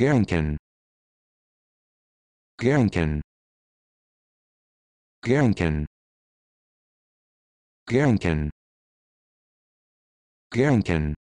Gerinken. Gerinken. Gerinken. Gerinken. Gerinken.